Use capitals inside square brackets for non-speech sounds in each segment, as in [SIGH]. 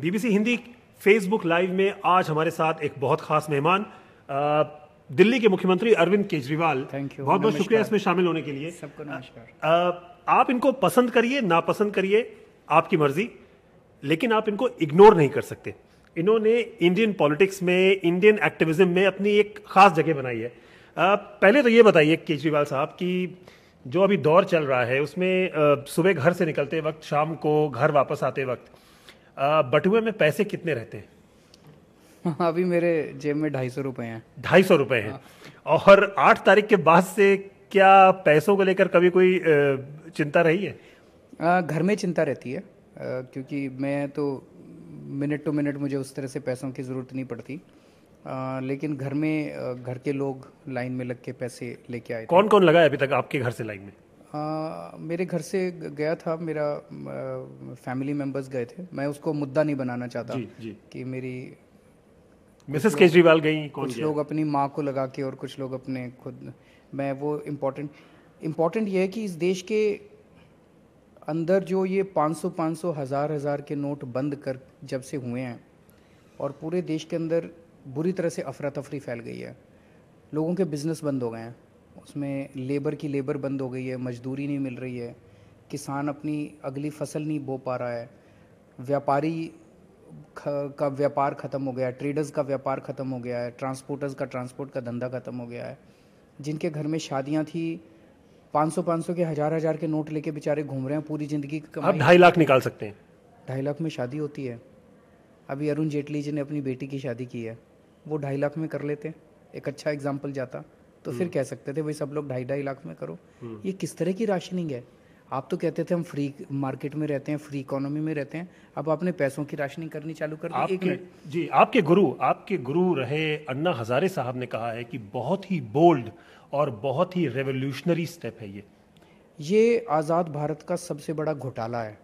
BBC Hindi Facebook live में आज हमारे साथ एक बहुत खास मेहमान दिल्ली के मुख्यमंत्री अरविंद केजरीवाल थैंक यू बहुत बहुत शुक्रिया इसमें शामिल होने के लिए सबको नमस्कार आप इनको पसंद करिए नापसंद करिए आपकी मर्जी लेकिन आप इनको इग्नोर नहीं कर सकते इन्होंने इंडियन पॉलिटिक्स में इंडियन एक्टिविज्म में अपनी एक खास जगह बनाई है पहले तो ये बताइए केजरीवाल साहब कि जो अभी दौर चल रहा है उसमें सुबह घर से निकलते वक्त शाम को घर वापस आते वक्त बटुए में पैसे कितने रहते हैं [LAUGHS] अभी मेरे जेब में ढाई सौ रुपये हैं ढाई सौ रुपये हैं हाँ। और आठ तारीख के बाद से क्या पैसों को लेकर कभी कोई चिंता रही है आ, घर में चिंता रहती है आ, क्योंकि मैं तो मिनट टू मिनट मुझे उस तरह से पैसों की ज़रूरत नहीं पड़ती आ, लेकिन घर में घर के लोग लाइन में लग के पैसे लेके आए कौन कौन लगा है अभी तक आपके घर से लाइन में हाँ, मेरे घर से गया था मेरा आ, फैमिली मेंबर्स गए थे मैं उसको मुद्दा नहीं बनाना चाहता जी, जी. कि मेरी मिसेस केजरीवाल गई कौन कुछ लोग अपनी माँ को लगा के और कुछ लोग अपने खुद मैं वो इम्पोर्टेंट इम्पोर्टेंट ये है कि इस देश के अंदर जो ये 500 500 हज़ार हज़ार के नोट बंद कर जब से हुए हैं और पूरे देश के अंदर बुरी तरह से अफरा तफरी फैल गई है लोगों के बिज़नेस बंद हो गए हैं उसमें लेबर की लेबर बंद हो गई है मजदूरी नहीं मिल रही है किसान अपनी अगली फसल नहीं बो पा रहा है व्यापारी का व्यापार ख़त्म हो गया है ट्रेडर्स का व्यापार ख़त्म हो गया है ट्रांसपोर्टर्स का ट्रांसपोर्ट का धंधा ख़त्म हो गया है जिनके घर में शादियां थी 500 500 के हज़ार हज़ार के नोट लेके बेचारे घूम रहे हैं पूरी ज़िंदगी आप ढाई लाख निकाल सकते हैं ढाई लाख में शादी होती है अभी अरुण जेटली जी ने अपनी बेटी की शादी की है वो ढाई लाख में कर लेते हैं एक अच्छा एग्जाम्पल जाता तो फिर हम्म। कह सकते थे भाई सब लोग ढाई ढाई लाख में करो हम्म। ये किस तरह की राशनिंग है आप तो कहते थे हम फ्री मार्केट में रहते हैं फ्री इकोनॉमी में रहते हैं अब आपने पैसों की राशनिंग करनी चालू कर दी एक जी आपके गुरु आपके गुरु रहे अन्ना हजारे साहब ने कहा है कि बहुत ही बोल्ड और बहुत ही रेवोल्यूशनरी स्टेप है ये ये आज़ाद भारत का सबसे बड़ा घोटाला है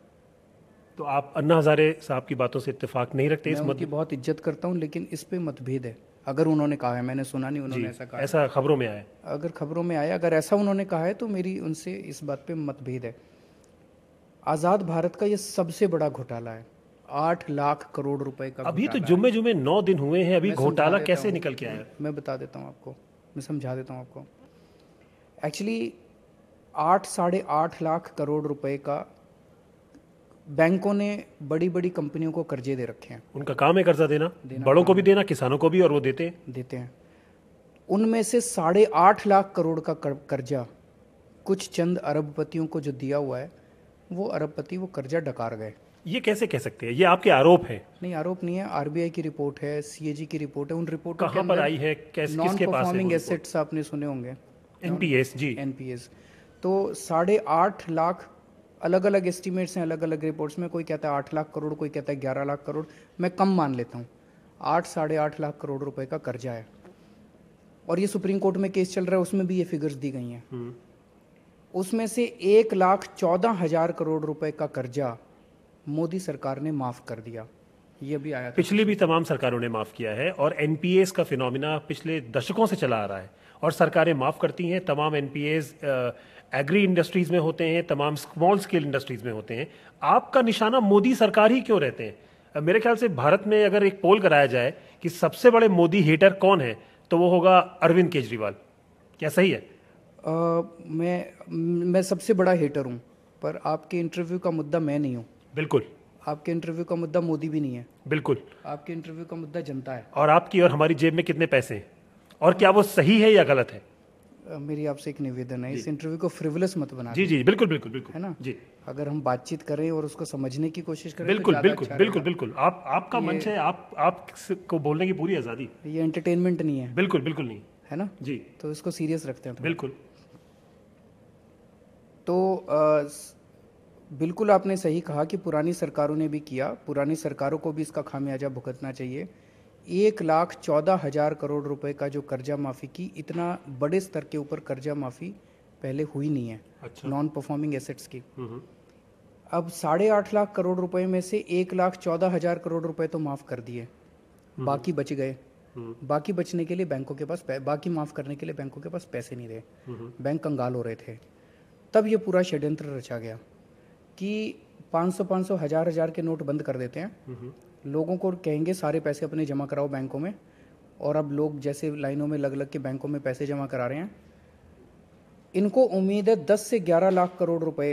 तो आप अन्ना हजारे साहब की बातों से इतफाक नहीं रखते मैं इस मत... बहुत इज्जत करता हूँ लेकिन इस पे मतभेद है अगर उन्होंने कहा है मैंने सुना नहीं उन्होंने ऐसा कहा ऐसा खबरों में आया अगर खबरों में आया अगर ऐसा उन्होंने कहा है तो मेरी उनसे इस बात पे मतभेद है आज़ाद भारत का ये सबसे बड़ा घोटाला है आठ लाख करोड़ रुपए का अभी तो जुम्मे जुम्मे नौ दिन हुए हैं अभी घोटाला कैसे निकल के आया मैं बता देता हूँ आपको मैं समझा देता हूँ आपको एक्चुअली आठ साढ़े आठ लाख करोड़ रुपए का बैंकों ने बड़ी बड़ी कंपनियों को कर्जे दे रखे हैं उनका काम है कर्जा देना, देना बड़ों को भी देना किसानों को भी और वो देते देते हैं उनमें से साढ़े आठ लाख करोड़ का कर्जा कुछ चंद अरबपतियों को जो दिया हुआ है वो अरबपति वो कर्जा डकार गए ये कैसे कह सकते हैं ये आपके आरोप है नहीं आरोप नहीं है आरबीआई की रिपोर्ट है सीएजी की रिपोर्ट है उन रिपोर्ट कहाँ पर आई है नॉन परफॉर्मिंग एसेट्स आपने सुने होंगे एनपीएस जी एनपीएस तो साढ़े आठ लाख अलग अलग एस्टिमेट्स हैं अलग अलग रिपोर्ट्स में कोई कहता है आठ लाख करोड़ कोई कहता है ग्यारह लाख करोड़ मैं कम मान लेता हूँ आठ साढ़े आठ लाख करोड़ रुपए का कर्जा है और ये सुप्रीम कोर्ट में केस चल रहा है उसमें भी ये फिगर्स दी गई हैं हम्म। उसमें से एक लाख चौदह हजार करोड़ रुपए का कर्जा मोदी सरकार ने माफ कर दिया ये भी आया पिछली भी तमाम सरकारों ने माफ किया है और एनपीएस का फिनोमिना पिछले दशकों से चला आ रहा है और सरकारें माफ करती हैं तमाम एनपीएस एग्री इंडस्ट्रीज में होते हैं तमाम स्मॉल स्केल इंडस्ट्रीज में होते हैं आपका निशाना मोदी सरकार ही क्यों रहते हैं मेरे ख्याल से भारत में अगर एक पोल कराया जाए कि सबसे बड़े मोदी हेटर कौन है तो वो होगा अरविंद केजरीवाल क्या सही है आ, मैं मैं सबसे बड़ा हेटर हूँ पर आपके इंटरव्यू का मुद्दा मैं नहीं हूँ बिल्कुल आपके इंटरव्यू का मुद्दा मोदी भी नहीं है बिल्कुल आपके इंटरव्यू का मुद्दा जनता है और आपकी और हमारी जेब में कितने पैसे हैं और क्या वो सही है या गलत है मेरी आपसे एक निवेदन है इस इंटरव्यू को फ्रिवलस मत बना जी जी बिल्कुल बिल्कुल बिल्कुल है ना जी अगर हम बातचीत करें और उसको समझने की कोशिश करें बिल्कुल तो बिल्कुल बिल्कुल अच्छा बिल्कुल आप आपका मंच है आप आपको बोलने की पूरी आज़ादी ये एंटरटेनमेंट नहीं है बिल्कुल बिल्कुल नहीं है ना जी तो इसको सीरियस रखते हैं बिल्कुल तो बिल्कुल आपने सही कहा कि पुरानी सरकारों ने भी किया पुरानी सरकारों को भी इसका खामियाजा भुगतना चाहिए एक लाख चौदह हज़ार करोड़ रुपए का जो कर्जा माफ़ी की इतना बड़े स्तर के ऊपर कर्जा माफ़ी पहले हुई नहीं है अच्छा। नॉन परफॉर्मिंग एसेट्स की अब साढ़े आठ लाख करोड़ रुपए में से एक लाख चौदह हज़ार करोड़ रुपए तो माफ़ कर दिए बाकी बच गए हम्म। बाकी बचने के लिए बैंकों के पास बाकी माफ़ करने के लिए बैंकों के पास पैसे नहीं रहे बैंक कंगाल हो रहे थे तब ये पूरा षड्यंत्र रचा गया कि पाँच सौ हज़ार हज़ार के नोट बंद कर देते हैं लोगों को कहेंगे सारे पैसे अपने जमा कराओ बैंकों में और अब लोग जैसे लाइनों में लग लग के बैंकों में पैसे जमा करा रहे हैं इनको उम्मीद है दस से ग्यारह लाख करोड़ रुपए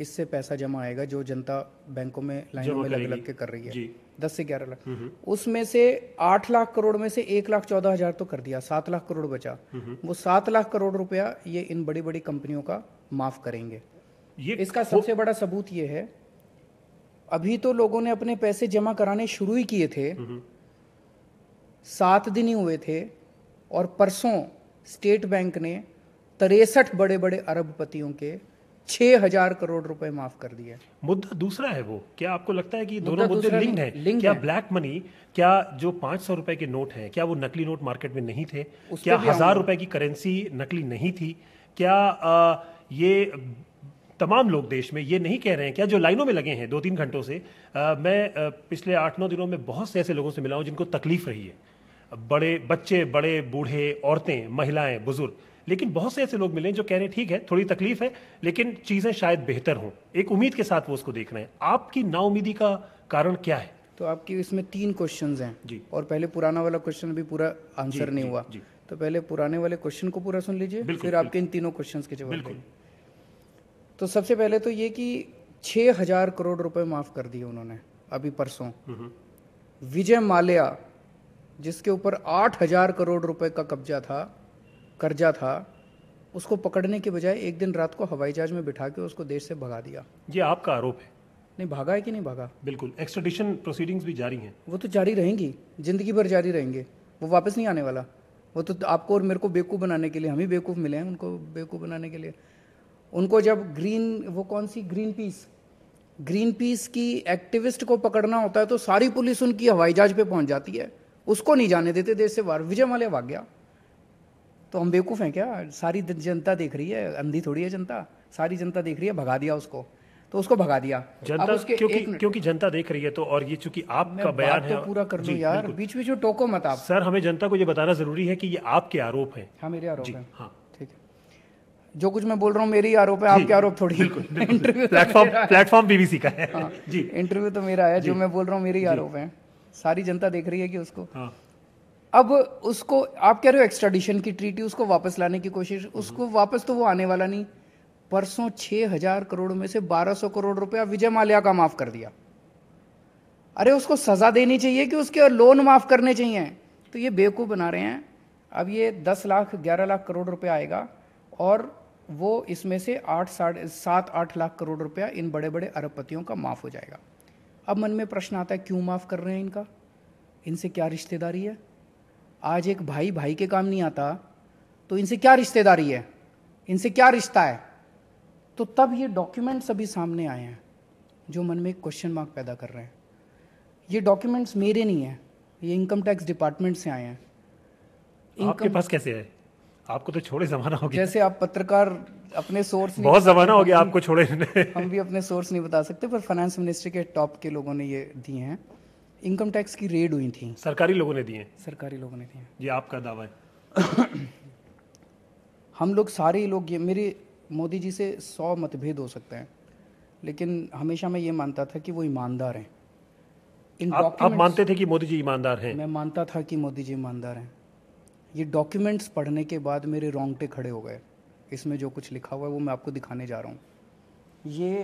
इससे पैसा जमा आएगा जो जनता बैंकों में लाइनों में लग लग के कर रही है दस से ग्यारह लाख उसमें से आठ लाख करोड़ में से एक लाख चौदह हजार तो कर दिया सात लाख करोड़ बचा वो सात लाख करोड़ रुपया ये इन बड़ी बड़ी कंपनियों का माफ करेंगे ये इसका सबसे बड़ा सबूत ये है अभी तो लोगों ने अपने पैसे जमा कराने शुरू ही किए थे सात दिन ही हुए थे और परसों स्टेट बैंक ने तिरसठ बड़े बड़े अरबपतियों के छह हजार करोड़ रुपए माफ कर दिए मुद्दा दूसरा है वो क्या आपको लगता है कि दोनों मुद्दे लिंक है लिंक क्या है? ब्लैक मनी क्या जो पांच सौ रुपए के नोट हैं क्या वो नकली नोट मार्केट में नहीं थे क्या हजार रुपए की करेंसी नकली नहीं थी क्या आ, ये तमाम लोग देश में ये नहीं कह रहे हैं क्या जो लाइनों में लगे हैं दो तीन घंटों से आ, मैं आ, पिछले आठ नौ दिनों में बहुत से ऐसे लोगों से मिला हूँ जिनको तकलीफ रही है बड़े बच्चे बड़े बूढ़े औरतें महिलाएं बुजुर्ग लेकिन बहुत से ऐसे लोग मिले जो कह रहे हैं ठीक है थोड़ी तकलीफ है लेकिन चीज़ें शायद बेहतर हों एक उम्मीद के साथ वो उसको देख रहे हैं आपकी नाउमीदी का कारण क्या है तो आपकी इसमें तीन क्वेश्चन हैं जी और पहले पुराना वाला क्वेश्चन अभी पूरा आंसर नहीं हुआ तो पहले पुराने वाले क्वेश्चन को पूरा सुन लीजिए फिर आपके इन तीनों क्वेश्चन के जवाब बिल्कुल तो सबसे पहले तो ये कि छः हजार करोड़ रुपए माफ़ कर दिए उन्होंने अभी परसों विजय माल्या जिसके ऊपर आठ हजार करोड़ रुपए का कब्जा था कर्जा था उसको पकड़ने के बजाय एक दिन रात को हवाई जहाज में बिठा के उसको देश से भगा दिया ये आपका आरोप है नहीं भागा है कि नहीं भागा बिल्कुल एक्सट्रडिशन प्रोसीडिंग्स भी जारी हैं वो तो जारी रहेंगी जिंदगी भर जारी रहेंगे वो वापस नहीं आने वाला वो तो आपको और मेरे को बेवकूफ़ बनाने के लिए हम ही बेवकूफ़ मिले हैं उनको बेवकूफ़ बनाने के लिए उनको जब ग्रीन वो कौन सी ग्रीन पीस ग्रीन पीस की एक्टिविस्ट को पकड़ना होता है तो सारी पुलिस उनकी हवाई जहाज पे पहुंच जाती है उसको नहीं जाने देते देश से बाहर विजय माल्या भाग गया तो हम बेवकूफ़ हैं क्या सारी जनता देख रही है अंधी थोड़ी है जनता सारी जनता देख रही है भगा दिया उसको तो उसको भगा दिया जनता उसके क्योंकि क्योंकि जनता देख रही है तो और ये चूंकि आपका बयान तो है तो पूरा कर लो यार बीच बीच में टोको मत आप सर हमें जनता को ये बताना जरूरी है कि ये आपके आरोप है हाँ मेरे आरोप है हाँ जो कुछ मैं बोल रहा हूँ मेरे ही आरोप है आपके आरोप थोड़ी इंटरव्यू प्लेटफॉर्म प्लेटफॉर्म बीबीसी का है हाँ, जी इंटरव्यू तो मेरा है जो मैं बोल रहा हूँ मेरे ही आरोप है सारी जनता देख रही है कि उसको हाँ। अब उसको आप कह रहे हो एक्स्ट्राडिशन की ट्रीटी उसको वापस लाने की कोशिश उसको हम्म। वापस तो वो आने वाला नहीं परसों छह हजार करोड़ में से बारह सौ करोड़ रुपया विजय माल्या का माफ कर दिया अरे उसको सजा देनी चाहिए कि उसके लोन माफ करने चाहिए तो ये बेवकूफ़ बना रहे हैं अब ये दस लाख ग्यारह लाख करोड़ रुपया आएगा और वो इसमें से आठ साढ़े सात आठ लाख करोड़ रुपया इन बड़े बड़े अरबपतियों का माफ़ हो जाएगा अब मन में प्रश्न आता है क्यों माफ़ कर रहे हैं इनका इनसे क्या रिश्तेदारी है आज एक भाई भाई के काम नहीं आता तो इनसे क्या रिश्तेदारी है इनसे क्या रिश्ता है तो तब ये डॉक्यूमेंट्स अभी सामने आए हैं जो मन में एक क्वेश्चन मार्क पैदा कर रहे हैं ये डॉक्यूमेंट्स मेरे नहीं हैं ये इनकम टैक्स डिपार्टमेंट से आए हैं आपके पास कैसे आए आपको तो छोड़े जमाना हो गया जैसे आप पत्रकार अपने सोर्स नहीं बहुत जमाना हो गया आपको छोड़े हम भी अपने सोर्स नहीं बता सकते पर फाइनेंस मिनिस्ट्री के टॉप के लोगों ने ये दिए हैं इनकम टैक्स की रेड हुई थी सरकारी लोगों ने दिए सरकारी लोगों ने दिए ये आपका दावा है [COUGHS] हम लोग सारे लोग ये मेरे मोदी जी से सौ मतभेद हो सकते हैं लेकिन हमेशा मैं ये मानता था कि वो ईमानदार हैं इन आप, आप मानते थे कि मोदी जी ईमानदार हैं मैं मानता था कि मोदी जी ईमानदार हैं ये डॉक्यूमेंट्स पढ़ने के बाद मेरे रोंगटे खड़े हो गए इसमें जो कुछ लिखा हुआ है वो मैं आपको दिखाने जा रहा हूँ ये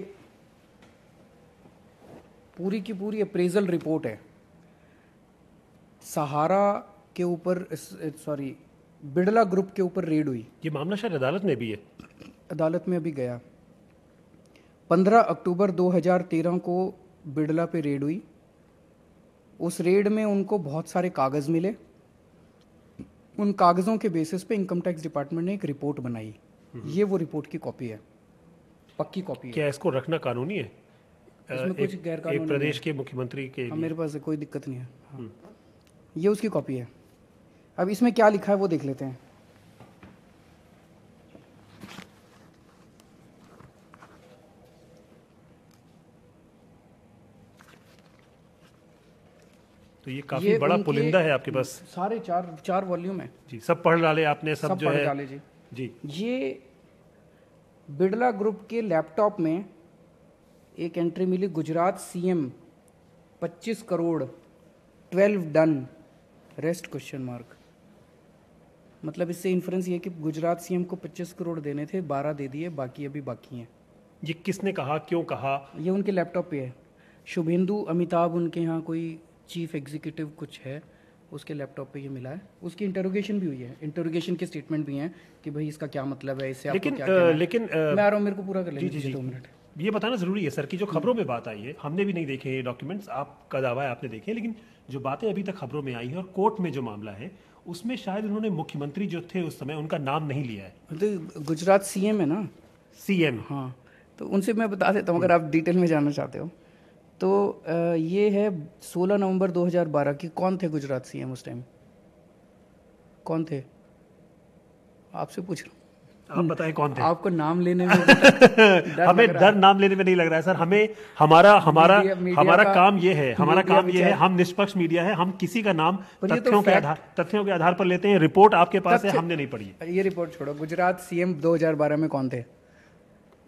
पूरी की पूरी अप्रेजल रिपोर्ट है सहारा के ऊपर सॉरी बिड़ला ग्रुप के ऊपर रेड हुई ये मामला शायद अदालत में भी है अदालत में अभी गया 15 अक्टूबर 2013 को बिड़ला पे रेड हुई उस रेड में उनको बहुत सारे कागज़ मिले उन कागज़ों के बेसिस पे इनकम टैक्स डिपार्टमेंट ने एक रिपोर्ट बनाई हम्म। ये वो रिपोर्ट की कॉपी है पक्की कॉपी क्या इसको रखना कानूनी है इसमें कुछ गैर कानूनी प्रदेश के मुख्यमंत्री के हाँ, मेरे पास कोई दिक्कत नहीं है हाँ। हम्म। ये उसकी कॉपी है अब इसमें क्या लिखा है वो देख लेते हैं तो ये काफी ये बड़ा पुलिंदा है आपके पास सारे चार चार वॉल्यूम है जी सब पढ़ डाले आपने सब, सब जो है डाले जी जी ये बिड़ला ग्रुप के लैपटॉप में एक एंट्री मिली Gujarat CM 25 crore 12 done rest question mark मतलब इससे इन्फ्रेंस ये कि गुजरात सीएम को 25 करोड़ देने थे 12 दे दिए बाकी अभी बाकी हैं ये किसने कहा क्यों कहा ये उनके लैपटॉप पे है शुभेंदु अमिताभ उनके यहाँ कोई चीफ एग्जीक्यूटिव कुछ है उसके लैपटॉप पे ये मिला है उसकी इंटरोगेशन भी हुई है इंटरोगेशन के स्टेटमेंट भी हैं कि भाई इसका क्या मतलब है इससे लेकिन क्या आ, लेकिन आ, मैं आ रहा हूँ मेरे को पूरा कर लीजिए दो मिनट ये बताना ज़रूरी है सर कि जो खबरों में बात आई है हमने भी नहीं देखे ये डॉक्यूमेंट्स आपका दावा है आपने देखे लेकिन जो बातें अभी तक खबरों में आई है और कोर्ट में जो मामला है उसमें शायद उन्होंने मुख्यमंत्री जो थे उस समय उनका नाम नहीं लिया है तो गुजरात सीएम है ना सीएम हाँ तो उनसे मैं बता देता हूँ अगर आप डिटेल में जानना चाहते हो तो ये है 16 नवंबर 2012 की कौन थे गुजरात सीएम उस टाइम कौन थे आपसे पूछ रहा हूँ आप बताएं कौन थे आपको नाम लेने में [LAUGHS] हमें डर नाम लेने में नहीं लग रहा है सर हमें हमारा हमारा मीडिया, मीडिया हमारा का, काम ये है हमारा काम ये है हम निष्पक्ष मीडिया है हम किसी का नाम तो तथ्यों तो के आधार तथ्यों के आधार पर लेते हैं रिपोर्ट आपके पास है हमने नहीं पढ़ी ये रिपोर्ट छोड़ो गुजरात सीएम दो में कौन थे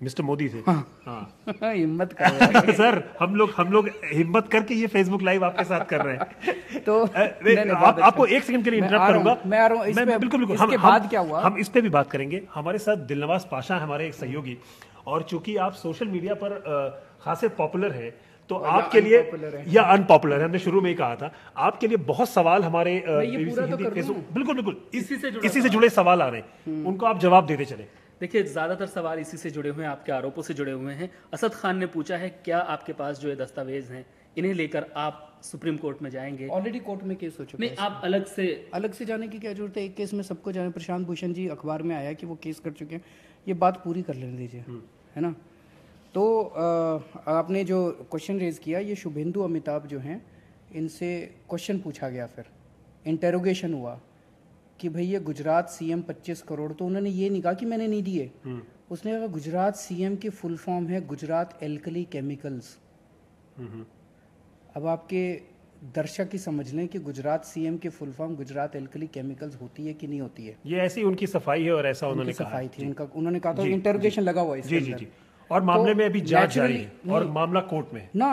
मिस्टर मोदी थे हाँ। हाँ। [LAUGHS] हिम्मत कर [LAUGHS] सर हम लोग हम लोग हिम्मत करके ये फेसबुक लाइव आपके साथ कर रहे हैं [LAUGHS] तो आपको अच्छा। एक सेकंड के लिए इंटरप्ट करूंगा मैं आ रहा हूँ बिल्कुल बिल्कुल हम, बाद क्या हुआ हम इस पे भी बात करेंगे हमारे साथ दिलनवास पाशा हमारे एक सहयोगी और चूंकि आप सोशल मीडिया पर खासे पॉपुलर हैं तो आपके लिए या अनपॉपुलर है हमने शुरू में ही कहा था आपके लिए बहुत सवाल हमारे तो बिल्कुल बिल्कुल इसी से जुड़े सवाल आ रहे हैं हम्म। उनको आप जवाब देते चले देखिए ज़्यादातर सवाल इसी से जुड़े हुए हैं आपके आरोपों से जुड़े हुए हैं असद खान ने पूछा है क्या आपके पास जो ये दस्तावेज हैं इन्हें लेकर आप सुप्रीम कोर्ट में जाएंगे ऑलरेडी कोर्ट में केस हो चुका नहीं आप अलग से अलग से जाने की क्या जरूरत है एक केस में सबको जाने प्रशांत भूषण जी अखबार में आया कि वो केस कर चुके हैं ये बात पूरी कर लेने दीजिए हम्म। है ना तो आपने जो क्वेश्चन रेज किया ये शुभेंदु अमिताभ जो हैं इनसे क्वेश्चन पूछा गया फिर इंटेरोगेशन हुआ कि भैया गुजरात सीएम 25 करोड़ तो उन्होंने ये नहीं कहा कि मैंने नहीं दिए हम्म। उसने कहा गुजरात सीएम की फुल फॉर्म है गुजरात एल्कली हम्म। केमिकल्स अब आपके दर्शक ही समझ लें कि गुजरात सीएम के full form Gujarat alkali chemicals होती है कि नहीं होती है ये ऐसी उनकी सफाई है और ऐसा उन्होंने कहा सफाई थी उनका उन्होंने कहा था इंटरोगेशन लगा हुआ है जी जी जी और मामले तो में अभी जांच जारी है और मामला कोर्ट में ना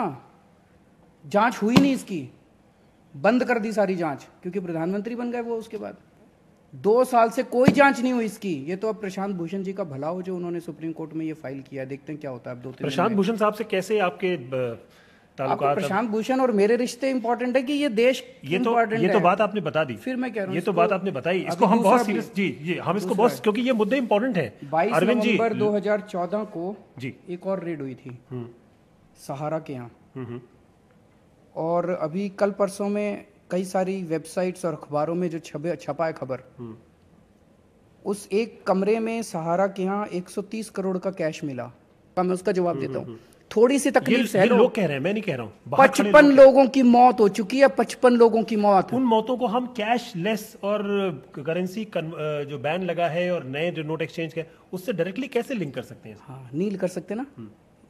जांच हुई नहीं इसकी बंद कर दी सारी जांच क्योंकि प्रधानमंत्री बन गए वो उसके बाद दो साल से कोई जांच नहीं हुई इसकी ये तो अब प्रशांत भूषण जी का भला हो जो उन्होंने सुप्रीम कोर्ट में ये फाइल किया देखते हैं क्या होता है दो प्रशांत भूषण साहब से कैसे आपके प्रशांत भूषण और मेरे रिश्ते इम्पोर्टेंट है कि ये देश ये तो ये तो बात आपने बता दी फिर मैं कह रहा हूँ ये तो बात आपने बताई इसको हम बहुत सीरियस जी ये हम इसको बहुत क्योंकि ये मुद्दे इम्पोर्टेंट है बाईस हम्म। दो हजार चौदह को जी एक और रेड हुई थी हम्म। सहारा के यहाँ हम्म। और अभी कल परसों में कई सारी वेबसाइट्स और अखबारों में जो छपे छपा है खबर हम्म। उस एक कमरे में सहारा के यहाँ 130 करोड़ का कैश मिला मैं उसका जवाब हम्म, देता हूँ हम्म, थोड़ी सी तकलीफ है लोग कह रहे हैं मैं नहीं कह रहा हूँ पचपन लोगों की मौत हो चुकी है पचपन लोगों की मौत उन मौतों को हम कैश लेस और करेंसी जो बैन लगा है और नए जो नोट एक्सचेंज के उससे डायरेक्टली कैसे लिंक कर सकते हैं हाँ नहीं कर सकते ना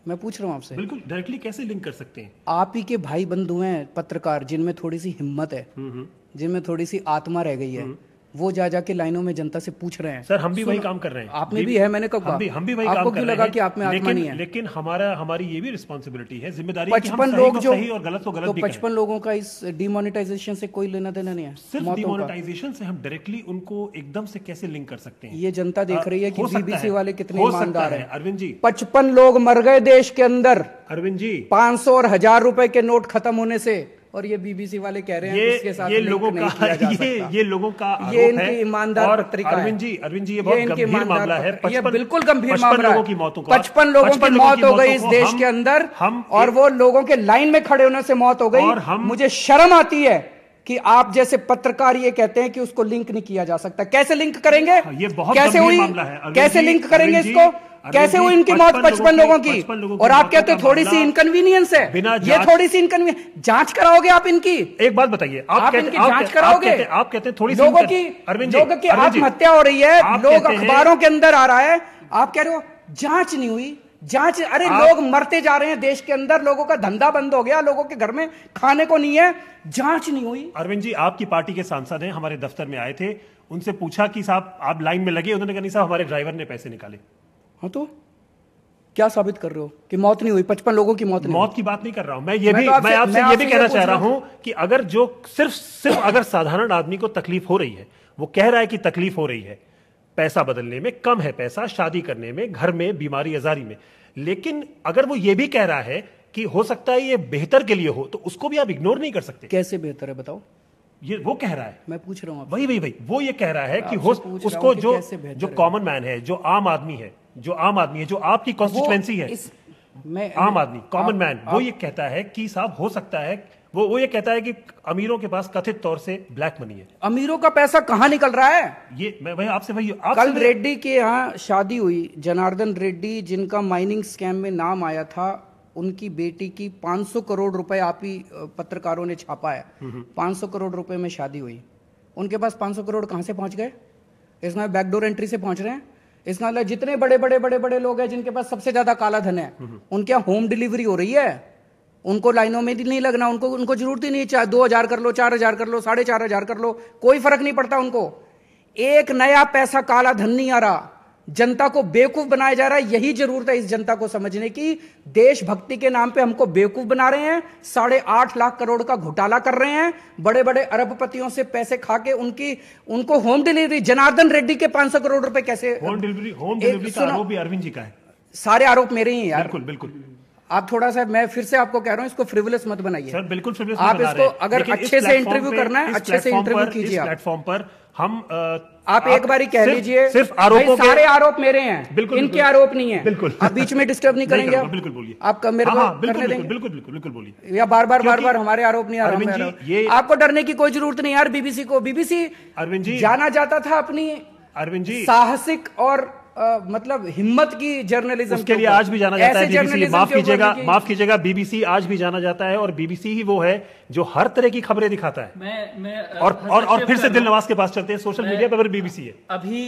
मैं पूछ रहा हूँ आपसे बिल्कुल डायरेक्टली कैसे लिंक कर सकते हैं आप ही के भाई बंधु हैं पत्रकार जिनमें थोड़ी सी हिम्मत है हम्म, हम्म। जिनमें थोड़ी सी आत्मा रह गई है हम्म। वो जा जाके लाइनों में जनता से पूछ रहे हैं सर हम भी वही काम कर रहे हैं आपने भी भी है मैंने कब हम भी हम भी वही काम कर लगा कि आप में आत्मा नहीं है लेकिन हमारा हमारी ये भी रिस्पॉन्सिबिलिटी है जिम्मेदारी पचपन लोग जो सही और गलत हो गलत तो पचपन लोगों का इस डिमोनिटाइजेशन से कोई लेना देना नहीं है सिर्फ डिमोनिटाइजेशन से हम डायरेक्टली उनको एकदम से कैसे लिंक कर सकते हैं ये जनता देख हाँ, रही है की बीबीसी वाले कितने ईमानदार है अरविंद जी पचपन लोग मर गए देश के अंदर अरविंद जी पांच सौ और हजार रुपए के नोट खत्म होने से और ये बीबीसी वाले कह रहे हैं ये, इसके साथ ये लोगों का [LAUGHS] ये ये लोगों का ये इनकी ईमानदार पत्रिका अरविंद जी अरविंद जी ये बहुत गंभीर मामला है ये बिल्कुल गंभीर मामला लोगों की मौतों का पचपन लोगों की मौत हो गई इस देश के अंदर हम और वो लोगों के लाइन में खड़े होने से मौत हो गई मुझे शर्म आती है कि आप जैसे पत्रकार ये कहते हैं कि उसको लिंक नहीं किया जा सकता कैसे लिंक करेंगे हाँ, ये बहुत कैसे हुई मामला है कैसे लिंक करेंगे इसको कैसे हुई इनकी मौत पचपन लोगों की और आप तो कहते थोड़ी सी इनकन्वीनियंस है बिना ये थोड़ी सी इनकन्वीनियंस जांच कराओगे आप इनकी एक बात बताइए आप इनकी जांच कराओगे आप कहते हैं थोड़ी लोगों की अरविंद लोगों की आत्महत्या हो रही है लोग अखबारों के अंदर आ रहा है आप कह रहे हो जांच नहीं हुई जांच अरे लोग मरते जा रहे हैं देश के अंदर लोगों का धंधा बंद हो गया लोगों के घर में खाने को नहीं है जांच नहीं हुई अरविंद जी आपकी पार्टी के सांसद हैं हमारे दफ्तर में आए थे उनसे पूछा कि साहब आप लाइन में लगे उन्होंने कहा नहीं साहब हमारे ड्राइवर ने पैसे निकाले हाँ तो क्या साबित कर रहे हो कि मौत नहीं हुई पचपन लोगों की मौत नहीं मौत की बात नहीं कर रहा हूं मैं ये मैं भी तो मैं आपसे ये भी कहना चाह रहा हूं कि अगर जो सिर्फ सिर्फ अगर साधारण आदमी को तकलीफ हो रही है वो कह रहा है कि तकलीफ हो रही है पैसा बदलने में कम है पैसा शादी करने में घर में बीमारी आजारी में लेकिन अगर वो ये भी कह रहा है कि हो सकता है ये बेहतर के लिए हो तो उसको भी आप इग्नोर नहीं कर सकते कैसे बेहतर है बताओ ये वो कह रहा है मैं पूछ रहा हूँ वही वही वही वो ये कह रहा है कि उसको जो जो कॉमन मैन है जो आम आदमी है जो आम आदमी है जो आपकी कॉन्स्टिट्युएंसी है मैं, आम आदमी कॉमन मैन वो ये कहता है कि साहब हो सकता है वो वो ये कहता है कि अमीरों के पास कथित तौर से ब्लैक मनी है अमीरों का पैसा कहाँ निकल रहा है ये मैं भाई आपसे भाई आप कल रेड्डी के यहाँ शादी हुई जनार्दन रेड्डी जिनका माइनिंग स्कैम में नाम आया था उनकी बेटी की 500 करोड़ रुपए आप ही पत्रकारों ने छापा है 500 करोड़ रुपए में शादी हुई उनके पास 500 करोड़ कहाँ से पहुंच गए इसमें बैकडोर एंट्री से पहुंच रहे हैं इसका मतलब जितने बड़े बड़े बड़े बड़े लोग हैं जिनके पास सबसे ज्यादा काला धन है हम्म, हम्म। उनके यहाँ होम डिलीवरी हो रही है उनको लाइनों में नहीं लगना उनको उनको जरूरत ही नहीं चाहे दो हजार कर लो चार हजार कर लो साढ़े चार हजार कर लो कोई फर्क नहीं पड़ता उनको एक नया पैसा काला धन नहीं आ रहा जनता को बेवकूफ बनाया जा रहा है यही जरूरत है इस जनता को समझने की देशभक्ति के नाम पे हमको बेवकूफ बना रहे हैं साढ़े आठ लाख करोड़ का घोटाला कर रहे हैं बड़े बड़े अरबपतियों से पैसे खा के उनकी उनको होम डिलीवरी जनार्दन रेड्डी के पांच सौ करोड़ रुपए कैसे होम डिलीवरी होम डिलीवरी का आरोप भी अरविंद जी का है सारे आरोप मेरे ही यार बिल्कुल बिल्कुल आप थोड़ा सा मैं फिर से आपको कह रहा हूँ इसको फ्रिवलेस मत बनाइए सर बिल्कुल आप इसको अगर अच्छे से इंटरव्यू करना है अच्छे से इंटरव्यू कीजिए प्लेटफॉर्म पर हम आ, आप एक बार ही कह लीजिए सिर्फ आरोप सारे आरोप मेरे हैं बिल्कुल इनके आरोप नहीं है बिल्कुल आप बीच में डिस्टर्ब [LAUGHS] नहीं करेंगे बिल्कुल बोलिए आप मेरे हाँ, हाँ, बिल्कुल, बिल्कुल, बिल्कुल बिल्कुल बिल्कुल बोलिए या बार बार बार बार हमारे आरोप नहीं अरविंद जी ये आपको डरने की कोई जरूरत नहीं यार बीबीसी को बीबीसी अरविंद जी जाना जाता था अपनी अरविंद जी साहसिक और आ, मतलब हिम्मत की जर्नलिज्म के लिए आज भी जाना जाता है बीबीसी माफ कीजिएगा माफ कीजिएगा बीबीसी आज भी जाना जाता है और बीबीसी ही वो है जो हर तरह की खबरें दिखाता है मैं, मैं, और और, और फिर से दिल नवाज के पास चलते हैं सोशल मीडिया पर बीबीसी है अभी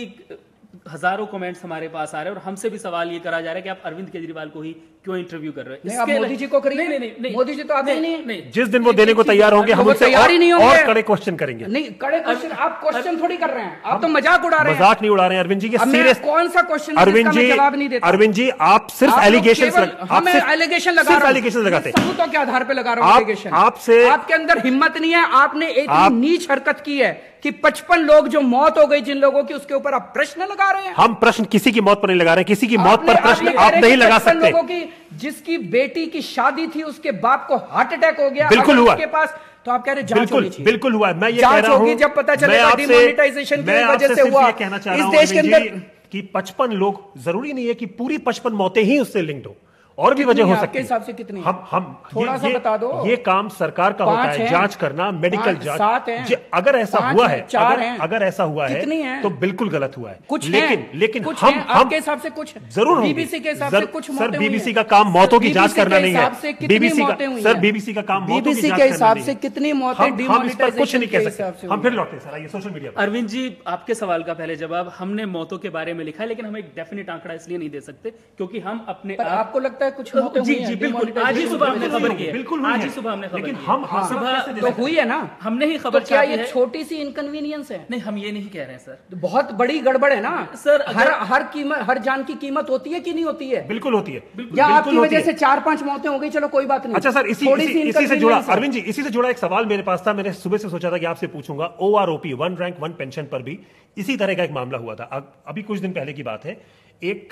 हजारों कमेंट्स हमारे पास आ रहे हैं और हमसे भी सवाल ये करा जा रहा है कि आप अरविंद केजरीवाल को ही क्यों इंटरव्यू कर रहे हैं आप मोदी जी को करिए नहीं नहीं मोदी जी तो आते नहीं नहीं जिस दिन वो देने को तैयार होंगे हम उनसे तैयार ही नहीं होंगे और कड़े क्वेश्चन करेंगे नहीं कड़े क्वेश्चन आप क्वेश्चन थोड़ी कर रहे हैं आप तो मजाक उड़ा रहे हैं मजाक नहीं उड़ा रहे हैं अरविंद जी के सीरियस कौन सा क्वेश्चन अरविंद जी जवाब नहीं देते अरविंद जी आप सिर्फ एलिगेशन हम एलिगेशन लगा एलिगेशन लगाते सबूतों के आधार पर लगा रहे हूँ आपसे आपके अंदर हिम्मत नहीं है आपने एक नीच हरकत की है कि 55 लोग जो मौत हो गई जिन लोगों की उसके ऊपर आप प्रश्न लगा रहे हैं हम प्रश्न किसी की मौत पर नहीं लगा रहे हैं किसी की मौत पर प्रश्न आप, आप नहीं लगा सकते लोगों की जिसकी बेटी की शादी थी उसके बाप को हार्ट अटैक हो गया बिल्कुल हुआ उसके पास तो आप कह रहे जांच बिल्कुल बिल्कुल हुआ मैं ये कह रहा हूं जब पता चलेगा डिमोनेटाइजेशन की वजह से हुआ इस देश के अंदर कि पचपन लोग जरूरी नहीं है कि पूरी पचपन मौतें ही उससे लिंक्ड हो और भी वजह हो सकती है हिसाब से कितनी हम हम थोड़ा सा बता दो ये काम सरकार का होता है जांच करना मेडिकल जांच अगर ऐसा हुआ है चार अगर, अगर ऐसा हुआ है तो बिल्कुल गलत हुआ है कुछ लेकिन लेकिन कुछ हम आपके हिसाब से कुछ जरूर बीबीसी के हिसाब से कुछ सर बीबीसी का काम मौतों की जांच करना नहीं है बीबीसी का सर बीबीसी का काम बीबीसी के हिसाब से कितनी मौत है कुछ नहीं कह सकते हम फिर लौटे सर आइए सोशल मीडिया अरविंद जी आपके सवाल का पहले जवाब हमने मौतों के बारे में लिखा है लेकिन हम एक डेफिनेट आंकड़ा इसलिए नहीं दे सकते क्योंकि हम अपने आपको लगता लगता है कुछ मौतें जी, जी, बिल्कुल आज ही सुबह हमने खबर की बिल्कुल आज ही सुबह हमने लेकिन हम हाँ, सुबह तो हुई है ना हमने ही खबर तो क्या ये छोटी सी इनकन्वीनियंस है नहीं हम ये नहीं कह रहे सर तो बहुत बड़ी गड़बड़ है ना सर हर हर कीमत हर जान की कीमत होती है कि नहीं होती है बिल्कुल होती है या आपकी वजह से चार पांच मौतें हो गई चलो कोई बात नहीं अच्छा सर इसी, इसी से जुड़ा अरविंद जी इसी से जुड़ा एक सवाल मेरे पास था मैंने सुबह से सोचा था कि आपसे पूछूंगा O R O P one rank one pension पर भी इसी तरह का एक मामला हुआ था अभी कुछ दिन पहले की बात है एक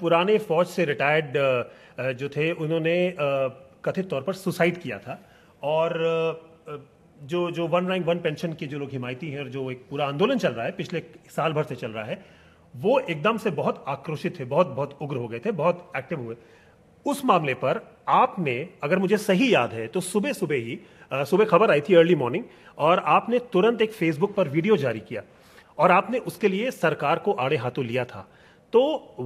पुराने फौज से रिटायर्ड जो थे उन्होंने कथित तौर पर सुसाइड किया था और जो जो वन रैंक वन पेंशन के जो लोग हिमायती हैं और जो एक पूरा आंदोलन चल रहा है पिछले साल भर से चल रहा है वो एकदम से बहुत आक्रोशित थे बहुत बहुत उग्र हो गए थे बहुत एक्टिव हुए उस मामले पर आपने अगर मुझे सही याद है तो सुबह सुबह ही सुबह खबर आई थी अर्ली मॉर्निंग और आपने तुरंत एक फेसबुक पर वीडियो जारी किया और आपने उसके लिए सरकार को आड़े हाथों लिया था तो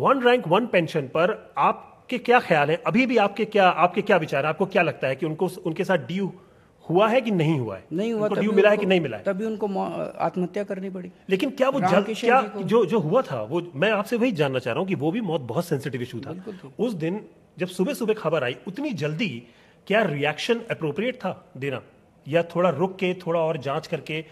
वन रैंक वन पेंशन पर आपके क्या ख्याल है अभी भी आपके क्या आपके क्या विचार है आपको क्या लगता है कि उनको उनके साथ ड्यू हुआ है कि नहीं हुआ है नहीं हुआ ड्यू मिला है कि नहीं मिला है तभी उनको आत्महत्या करनी पड़ी लेकिन क्या वो जल क्या जो जो हुआ था वो मैं आपसे वही जानना चाह रहा हूँ कि वो भी मौत बहुत सेंसिटिव इशू था तो। उस दिन जब सुबह सुबह खबर आई उतनी जल्दी क्या रिएक्शन अप्रोप्रिएट था देना या थोड़ा रुक के थोड़ा और जांच करके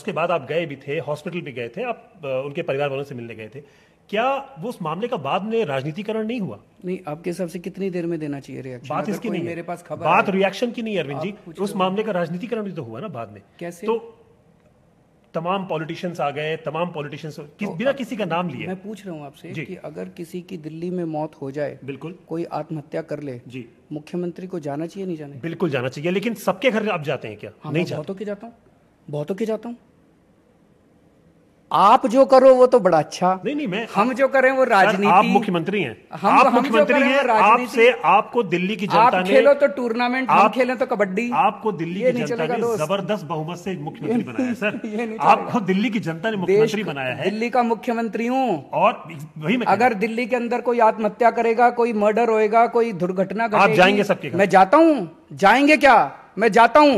उसके बाद आप गए भी थे हॉस्पिटल भी गए थे आप उनके परिवार वालों से मिलने गए थे क्या वो उस मामले का बाद में राजनीतिकरण नहीं हुआ नहीं आपके हिसाब से कितनी देर में देना चाहिए रिएक्शन बात इसकी नहीं मेरे पास खबर बात रिएक्शन की नहीं अरविंद जी उस मामले का राजनीतिकरण भी तो हुआ ना बाद में कैसे तो तमाम पॉलिटिशियंस आ गए तमाम पॉलिटिशियंस तो किस, तो बिना किसी का नाम लिए मैं पूछ रहा हूँ आपसे कि अगर किसी की दिल्ली में मौत हो जाए बिल्कुल कोई आत्महत्या कर ले जी मुख्यमंत्री को जाना चाहिए नहीं जाना बिल्कुल जाना चाहिए लेकिन सबके घर आप जाते हैं क्या हाँ, नहीं बहुतों के जाता हूँ बहुतों के जाता हूँ आप जो करो वो तो बड़ा अच्छा नहीं नहीं मैं हम जो करें वो राजनीति आप मुख्यमंत्री हैं हम आप मुख्यमंत्री हैं आपसे आपको दिल्ली की जनता आप खेलो तो टूर्नामेंट आप खेलें तो कबड्डी आपको दिल्ली की जनता ने जबरदस्त बहुमत से मुख्यमंत्री [LAUGHS] बनाया सर आपको दिल्ली की जनता ने मुख्यमंत्री बनाया है दिल्ली का मुख्यमंत्री हूँ और वही अगर दिल्ली के अंदर कोई आत्महत्या करेगा कोई मर्डर होएगा कोई दुर्घटना आप जाएंगे सबके मैं जाता हूँ जाएंगे क्या मैं जाता हूँ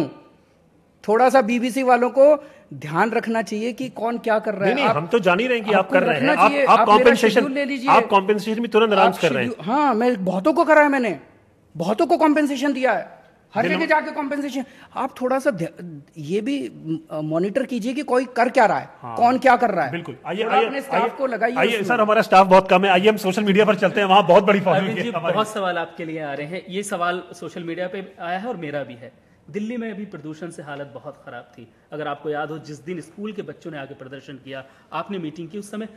थोड़ा सा बीबीसी वालों को ध्यान रखना चाहिए कि कौन क्या कर रहा है नहीं, आप, हम तो जान ही रहे हैं कि आप कर रहे हैं आप, आप कॉम्पेंसेशन ले लीजिए आप कॉम्पेंसेशन भी तुरंत आराम कर रहे हैं हाँ मैं बहुतों को करा है मैंने बहुतों को कॉम्पेंसेशन दिया है हर जगह जाके कॉम्पेंसेशन आप थोड़ा सा ये भी मॉनिटर कीजिए कि कोई कर क्या रहा है हाँ। कौन क्या कर रहा है बिल्कुल आइए अपने स्टाफ को लगाइए सर हमारा स्टाफ बहुत कम है आइए हम सोशल मीडिया पर चलते हैं वहां बहुत बड़ी बहुत सवाल आपके लिए आ रहे हैं ये सवाल सोशल मीडिया पे आया है और मेरा भी है दिल्ली में अभी प्रदूषण से हालत बहुत ख़राब थी अगर आपको याद हो जिस दिन स्कूल के बच्चों ने आगे प्रदर्शन किया आपने मीटिंग की उस समय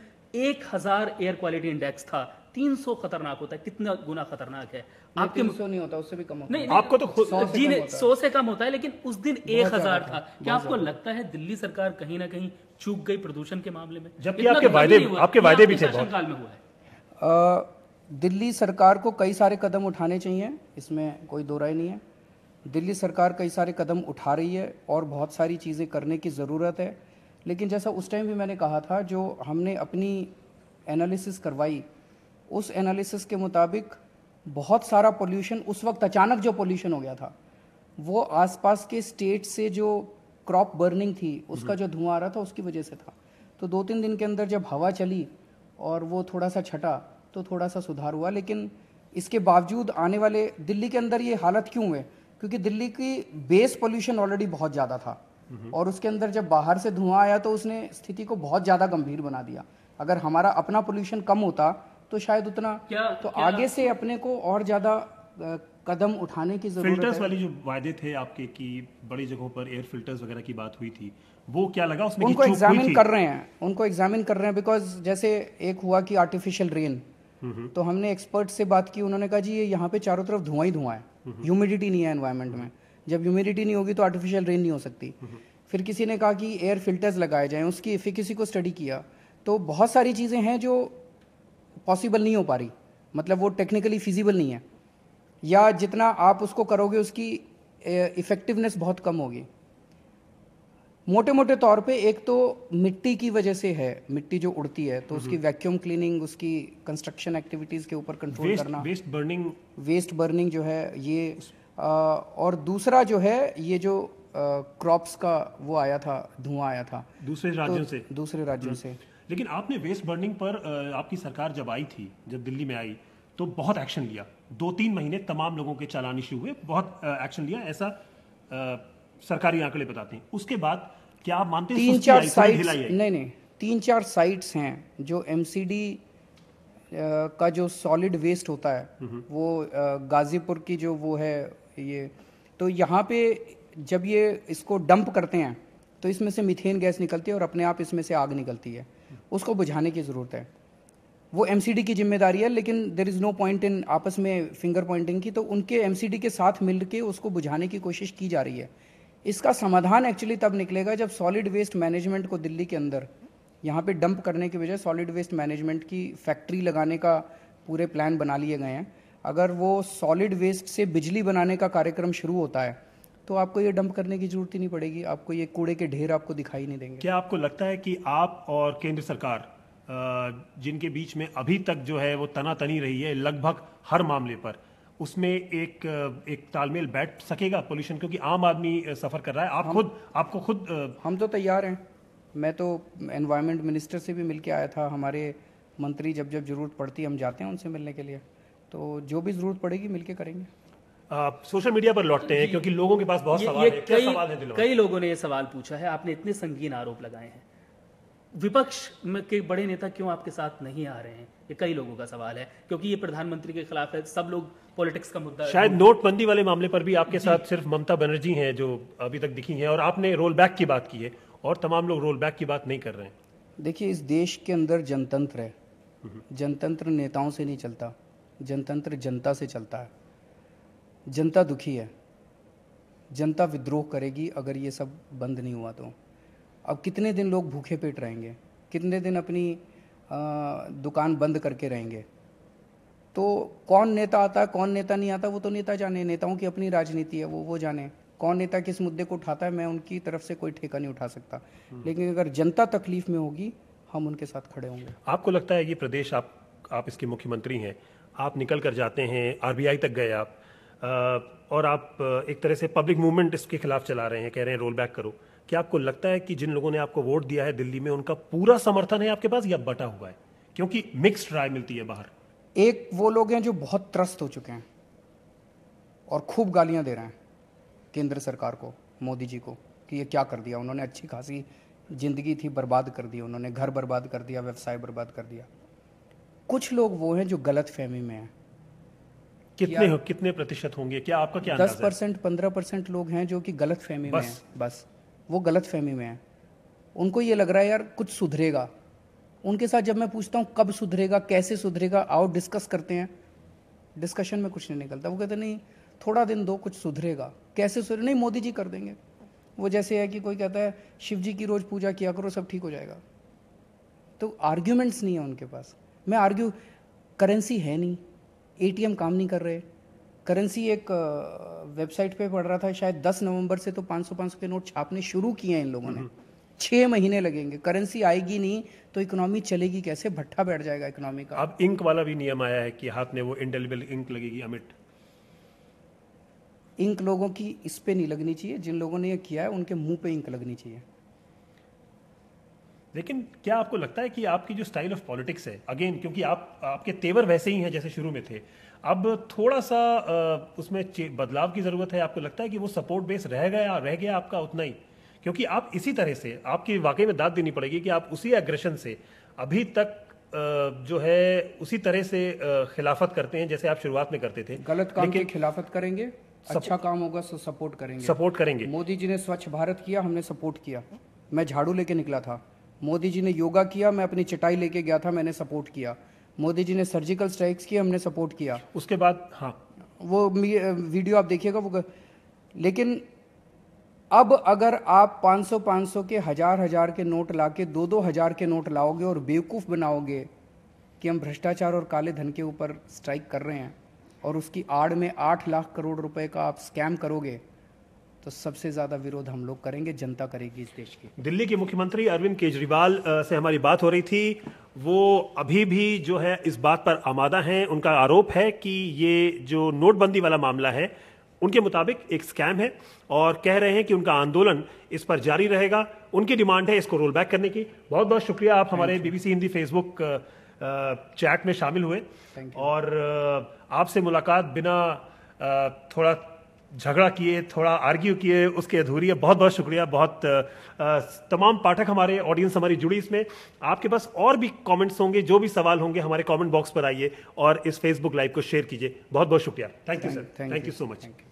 एक हज़ार एयर क्वालिटी इंडेक्स था तीन सौ खतरनाक होता है कितना गुना खतरनाक है आपके सौ नहीं होता उससे भी कम होता नहीं, नहीं आपको तो सौ ने सौ से कम होता है लेकिन उस दिन एक हजार था क्या आपको लगता है दिल्ली सरकार कहीं ना कहीं चूक गई प्रदूषण के मामले में जबकि आपके तो वायदे आपके वायदे भी थे काल में हुआ है दिल्ली सरकार को कई सारे कदम उठाने चाहिए इसमें कोई दो राय नहीं है दिल्ली सरकार कई सारे कदम उठा रही है और बहुत सारी चीज़ें करने की ज़रूरत है लेकिन जैसा उस टाइम भी मैंने कहा था जो हमने अपनी एनालिसिस करवाई उस एनालिसिस के मुताबिक बहुत सारा पोल्यूशन उस वक्त अचानक जो पोल्यूशन हो गया था वो आसपास के स्टेट से जो क्रॉप बर्निंग थी उसका हम्म। जो धुआं आ रहा था उसकी वजह से था तो दो तीन दिन के अंदर जब हवा चली और वो थोड़ा सा छटा तो थोड़ा सा सुधार हुआ लेकिन इसके बावजूद आने वाले दिल्ली के अंदर ये हालत क्यों हुए क्योंकि दिल्ली की बेस पोल्यूशन ऑलरेडी बहुत ज़्यादा था और उसके अंदर जब बाहर से धुआं आया तो उसने स्थिति को बहुत ज़्यादा गंभीर बना दिया अगर हमारा अपना पोल्यूशन कम होता तो शायद उतना क्या, तो क्या आगे से अपने को और ज़्यादा कदम उठाने की जरूरत फिल्टर्स वाले जो वायदे थे आपके कि बड़ी जगहों पर एयर फिल्टर्स वगैरह की बात हुई थी वो क्या लगा उसमें उनको एग्जामिन कर रहे हैं उनको एग्जामिन कर रहे हैं बिकॉज जैसे एक हुआ कि आर्टिफिशियल रेन हम्म। तो हमने एक्सपर्ट से बात की उन्होंने कहा जी ये यहाँ पे चारों तरफ धुआं ही धुआं है ह्यूमिडिटी नहीं है एनवायरमेंट में हम्म। जब ह्यूमिडिटी नहीं होगी तो आर्टिफिशियल रेन नहीं हो सकती हम्म। फिर किसी ने कहा कि एयर फिल्टर्स लगाए जाएं उसकी इफिकेसी को स्टडी किया तो बहुत सारी चीज़ें हैं जो पॉसिबल नहीं हो पा रही मतलब वो टेक्निकली फिजिबल नहीं है या जितना आप उसको करोगे उसकी इफ़ेक्टिवनेस बहुत कम होगी मोटे मोटे तौर पे एक तो मिट्टी की वजह से है मिट्टी जो उड़ती है तो उसकी वैक्यूम क्लीनिंग उसकी कंस्ट्रक्शन एक्टिविटीज के ऊपर कंट्रोल करना वेस्ट बर्निंग वेस्ट बर्निंग जो है ये आ, और दूसरा जो है ये जो क्रॉप्स का वो आया था धुआं आया था दूसरे तो राज्यों तो, से दूसरे राज्यों हम्म। से लेकिन आपने वेस्ट बर्निंग पर आपकी सरकार जब आई थी जब दिल्ली में आई तो बहुत एक्शन लिया दो तीन महीने तमाम लोगों के चालान इशू हुए बहुत एक्शन लिया ऐसा सरकारी आंकड़े बताते हैं उसके बाद क्या आप मानते हैं तीन चार साइट नहीं नहीं तीन चार साइट्स हैं जो एम का जो सॉलिड वेस्ट होता है हम्म, हम्म। वो गाजीपुर की जो वो है ये तो यहाँ पे जब ये इसको डंप करते हैं तो इसमें से मीथेन गैस निकलती है और अपने आप इसमें से आग निकलती है उसको बुझाने की ज़रूरत है वो एम की जिम्मेदारी है लेकिन there is no point in आपस में फिंगर पॉइंटिंग की तो उनके एम के साथ मिल के उसको बुझाने की कोशिश की जा रही है इसका समाधान एक्चुअली तब निकलेगा जब सॉलिड वेस्ट मैनेजमेंट को दिल्ली के अंदर यहाँ पे डंप करने के बजाय सॉलिड वेस्ट मैनेजमेंट की फैक्ट्री लगाने का पूरे प्लान बना लिए गए हैं अगर वो सॉलिड वेस्ट से बिजली बनाने का कार्यक्रम शुरू होता है तो आपको ये डंप करने की जरूरत ही नहीं पड़ेगी आपको ये कूड़े के ढेर आपको दिखाई नहीं देंगे क्या आपको लगता है कि आप और केंद्र सरकार जिनके बीच में अभी तक जो है वो तना तनी रही है लगभग हर मामले पर उसमें एक एक तालमेल बैठ सकेगा पोल्यूशन क्योंकि आम आदमी सफ़र कर रहा है आप खुद आपको खुद हम तो तैयार हैं मैं तो एनवायरमेंट मिनिस्टर से भी मिल के आया था हमारे मंत्री जब जब ज़रूरत पड़ती हम जाते हैं उनसे मिलने के लिए तो जो भी ज़रूरत पड़ेगी मिलके करेंगे आप सोशल मीडिया पर लौटते हैं क्योंकि लोगों के पास बहुत सवाल है कई, सवाल है कई लोगों ने ये सवाल पूछा है आपने इतने संगीन आरोप लगाए हैं विपक्ष के बड़े नेता क्यों आपके साथ नहीं आ रहे हैं ये कई लोगों का सवाल है क्योंकि ये प्रधानमंत्री के खिलाफ है सब लोग पॉलिटिक्स का मुद्दा शायद नोटबंदी वाले मामले पर भी आपके साथ सिर्फ ममता बनर्जी हैं जो अभी तक दिखी हैं और आपने रोल बैक की बात की है और तमाम लोग रोल बैक की बात नहीं कर रहे हैं देखिए इस देश के अंदर जनतंत्र है जनतंत्र नेताओं से नहीं चलता जनतंत्र जनता से चलता है जनता दुखी है जनता विद्रोह करेगी अगर ये सब बंद नहीं हुआ तो अब कितने दिन लोग भूखे पेट रहेंगे कितने दिन अपनी दुकान बंद करके रहेंगे तो कौन नेता आता है कौन नेता नहीं आता वो तो नेता जाने नेताओं की अपनी राजनीति है वो वो जाने कौन नेता किस मुद्दे को उठाता है मैं उनकी तरफ से कोई ठेका नहीं उठा सकता हम्म। लेकिन अगर जनता तकलीफ में होगी हम उनके साथ खड़े होंगे आपको लगता है कि प्रदेश आप आप इसके मुख्यमंत्री हैं आप निकल कर जाते हैं आरबीआई तक गए आप और आप एक तरह से पब्लिक मूवमेंट इसके खिलाफ चला रहे हैं कह रहे हैं रोल बैक करो कि आपको लगता है कि जिन लोगों ने आपको वोट दिया है दिल्ली में उनका पूरा समर्थन है आपके पास या बटा हुआ है क्योंकि मिक्स्ड राय मिलती है बाहर एक वो लोग हैं जो बहुत त्रस्त हो चुके हैं और खूब गालियां दे रहे हैं केंद्र सरकार को मोदी जी को कि ये क्या कर दिया उन्होंने अच्छी खासी ज़िंदगी थी बर्बाद कर दी उन्होंने घर बर्बाद कर दिया व्यवसाय बर्बाद कर दिया कुछ लोग वो हैं जो गलत फहमी में हैं कितने कितने प्रतिशत होंगे क्या आपका क्या दस परसेंट पंद्रह परसेंट लोग हैं जो कि गलत फहमी में हैं बस वो गलत फहमी में है उनको ये लग रहा है यार कुछ सुधरेगा उनके साथ जब मैं पूछता हूँ कब सुधरेगा कैसे सुधरेगा आओ डिस्कस करते हैं डिस्कशन में कुछ नहीं निकलता वो कहते नहीं थोड़ा दिन दो कुछ सुधरेगा कैसे सुधरे नहीं मोदी जी कर देंगे वो जैसे है कि कोई कहता है शिव जी की रोज़ पूजा किया करो सब ठीक हो जाएगा तो आर्ग्यूमेंट्स नहीं है उनके पास मैं आर्ग्यू करेंसी है नहीं एटीएम काम नहीं कर रहे करेंसी एक वेबसाइट पे पढ़ रहा था शायद 10 नवंबर से तो 500 500 के नोट छापने शुरू किए हैं इन लोगों ने हम्म। छह महीने लगेंगे करेंसी आएगी नहीं तो इकोनॉमी चलेगी कैसे भट्टा बैठ जाएगा इकोनॉमी का अब इंक वाला भी नियम आया है कि हाथ में वो इंडेलिबल इंक लगेगी अमिट इंक लोगों की इस पे नहीं लगनी चाहिए जिन लोगों ने ये किया है उनके मुंह पे इंक लगनी चाहिए लेकिन क्या आपको लगता है कि आपकी जो स्टाइल ऑफ पॉलिटिक्स है अगेन क्योंकि आप आपके तेवर वैसे ही हैं जैसे शुरू में थे अब थोड़ा सा उसमें बदलाव की ज़रूरत है आपको लगता है कि वो सपोर्ट बेस रह गया रह गया आपका उतना ही क्योंकि आप इसी तरह से आपकी वाकई में दाद देनी पड़ेगी कि आप उसी एग्रेशन से अभी तक जो है उसी तरह से खिलाफत करते हैं जैसे आप शुरुआत में करते थे गलत काम के खिलाफत करेंगे अच्छा काम होगा सपोर्ट तो करेंगे सपोर्ट करेंगे मोदी जी ने स्वच्छ भारत किया हमने सपोर्ट किया मैं झाड़ू लेके निकला था मोदी जी ने योगा किया मैं अपनी चटाई लेके गया था मैंने सपोर्ट किया मोदी जी ने सर्जिकल स्ट्राइक्स की हमने सपोर्ट किया उसके बाद हाँ वो वीडियो आप देखिएगा वो लेकिन अब अगर आप 500 500 के हजार हजार के नोट के दो दो हजार के नोट लाओगे और बेवकूफ़ बनाओगे कि हम भ्रष्टाचार और काले धन के ऊपर स्ट्राइक कर रहे हैं और उसकी आड़ में आठ लाख करोड़ रुपए का आप स्कैम करोगे तो सबसे ज़्यादा विरोध हम लोग करेंगे जनता करेगी इस देश की दिल्ली के मुख्यमंत्री अरविंद केजरीवाल से हमारी बात हो रही थी वो अभी भी जो है इस बात पर आमादा हैं उनका आरोप है कि ये जो नोटबंदी वाला मामला है उनके मुताबिक एक स्कैम है और कह रहे हैं कि उनका आंदोलन इस पर जारी रहेगा उनकी डिमांड है इसको रोल बैक करने की बहुत बहुत शुक्रिया आप हमारे बीबीसी हिंदी फेसबुक चैट में शामिल हुए और आपसे मुलाकात बिना थोड़ा झगड़ा किए थोड़ा आर्ग्यू किए उसके अधूरी है बहुत बहुत शुक्रिया बहुत तमाम पाठक हमारे ऑडियंस हमारी जुड़ी इसमें आपके पास और भी कमेंट्स होंगे जो भी सवाल होंगे हमारे कमेंट बॉक्स पर आइए और इस फेसबुक लाइव को शेयर कीजिए बहुत बहुत शुक्रिया thank you sir thank you so much